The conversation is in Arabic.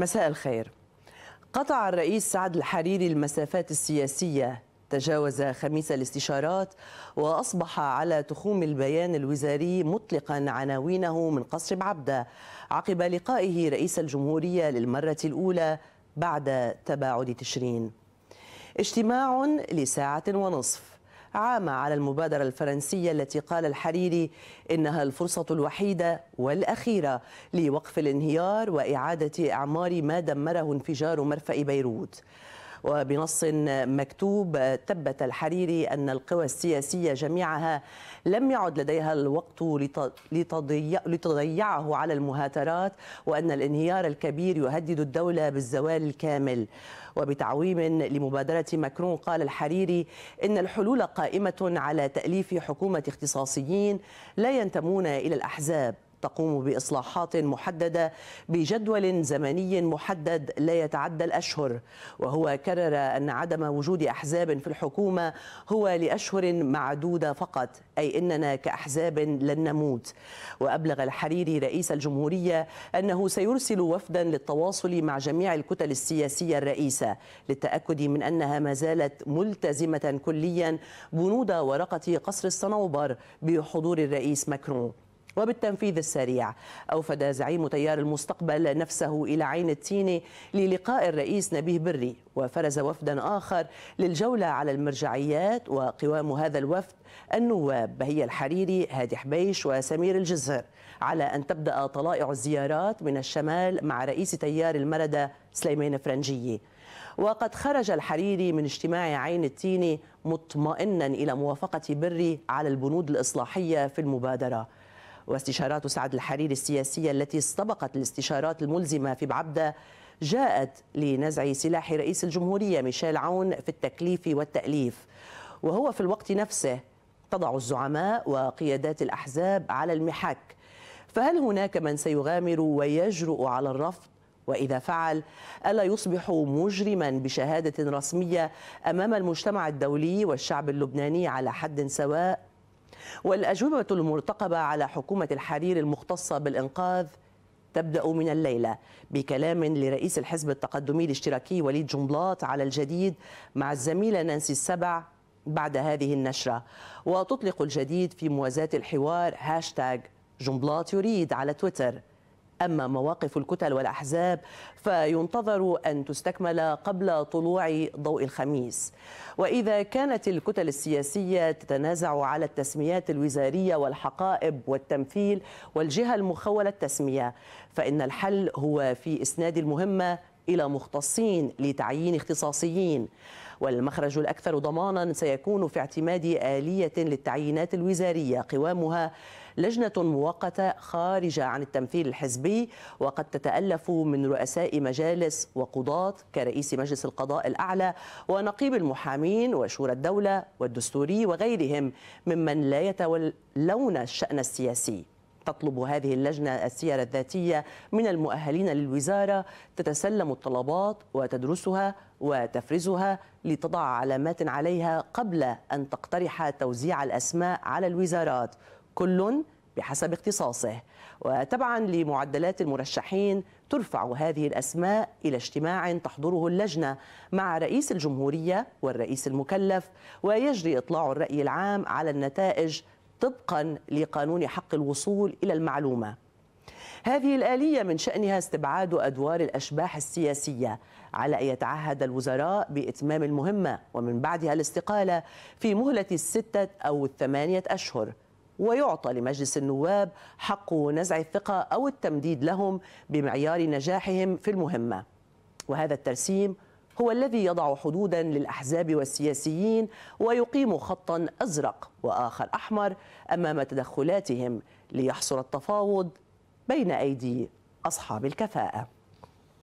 مساء الخير قطع الرئيس سعد الحريري المسافات السياسية تجاوز خميس الاستشارات وأصبح على تخوم البيان الوزاري مطلقا عناوينه من قصر بعبدة عقب لقائه رئيس الجمهورية للمرة الأولى بعد تباعد تشرين اجتماع لساعة ونصف عامة على المبادرة الفرنسية التي قال الحريري إنها الفرصة الوحيدة والأخيرة لوقف الانهيار وإعادة إعمار ما دمره انفجار مرفأ بيروت وبنص مكتوب تبت الحريري أن القوى السياسية جميعها لم يعد لديها الوقت لتضيع لتضيعه على المهاترات وأن الانهيار الكبير يهدد الدولة بالزوال الكامل وبتعويم لمبادرة ماكرون قال الحريري إن الحلول قائمة على تأليف حكومة اختصاصيين لا ينتمون إلى الأحزاب تقوم باصلاحات محدده بجدول زمني محدد لا يتعدى الاشهر وهو كرر ان عدم وجود احزاب في الحكومه هو لاشهر معدوده فقط اي اننا كاحزاب لن نموت وابلغ الحريري رئيس الجمهوريه انه سيرسل وفدا للتواصل مع جميع الكتل السياسيه الرئيسه للتاكد من انها ما زالت ملتزمه كليا بنود ورقه قصر الصنوبر بحضور الرئيس ماكرون وبالتنفيذ السريع أوفد زعيم تيار المستقبل نفسه إلى عين التين للقاء الرئيس نبيه بري وفرز وفدا آخر للجولة على المرجعيات وقوام هذا الوفد النواب بهي الحريري هادي حبيش وسمير الجزر على أن تبدأ طلائع الزيارات من الشمال مع رئيس تيار المردة سليمان فرنجية وقد خرج الحريري من اجتماع عين التين مطمئنا إلى موافقة بري على البنود الإصلاحية في المبادرة واستشارات سعد الحريري السياسية التي استبقت الاستشارات الملزمة في بعبدة جاءت لنزع سلاح رئيس الجمهورية ميشيل عون في التكليف والتأليف وهو في الوقت نفسه تضع الزعماء وقيادات الأحزاب على المحك فهل هناك من سيغامر ويجرؤ على الرفض وإذا فعل ألا يصبح مجرما بشهادة رسمية أمام المجتمع الدولي والشعب اللبناني على حد سواء والأجوبة المرتقبة على حكومة الحرير المختصة بالإنقاذ تبدأ من الليلة بكلام لرئيس الحزب التقدمي الاشتراكي وليد جنبلاط على الجديد مع الزميلة نانسي السبع بعد هذه النشرة وتطلق الجديد في موازاة الحوار هاشتاج جنبلاط يريد على تويتر أما مواقف الكتل والأحزاب فينتظر أن تستكمل قبل طلوع ضوء الخميس وإذا كانت الكتل السياسية تتنازع على التسميات الوزارية والحقائب والتمثيل والجهة المخولة التسمية فإن الحل هو في إسناد المهمة إلى مختصين لتعيين اختصاصيين والمخرج الأكثر ضمانا سيكون في اعتماد آلية للتعيينات الوزارية قوامها لجنة مؤقتة خارجة عن التمثيل الحزبي وقد تتألف من رؤساء مجالس وقضاة كرئيس مجلس القضاء الأعلى ونقيب المحامين وشورى الدولة والدستوري وغيرهم ممن لا يتولون الشأن السياسي تطلب هذه اللجنة السير الذاتية من المؤهلين للوزارة تتسلم الطلبات وتدرسها وتفرزها لتضع علامات عليها قبل أن تقترح توزيع الأسماء على الوزارات كل بحسب اختصاصه وتبعا لمعدلات المرشحين ترفع هذه الأسماء إلى اجتماع تحضره اللجنة مع رئيس الجمهورية والرئيس المكلف ويجري إطلاع الرأي العام على النتائج طبقا لقانون حق الوصول إلى المعلومة هذه الآلية من شأنها استبعاد أدوار الأشباح السياسية على أن يتعهد الوزراء بإتمام المهمة ومن بعدها الاستقالة في مهلة الستة أو الثمانية أشهر ويعطى لمجلس النواب حق نزع الثقة أو التمديد لهم بمعيار نجاحهم في المهمة وهذا الترسيم هو الذي يضع حدودا للأحزاب والسياسيين ويقيم خطا أزرق وآخر أحمر أمام تدخلاتهم ليحصل التفاوض بين أيدي أصحاب الكفاءة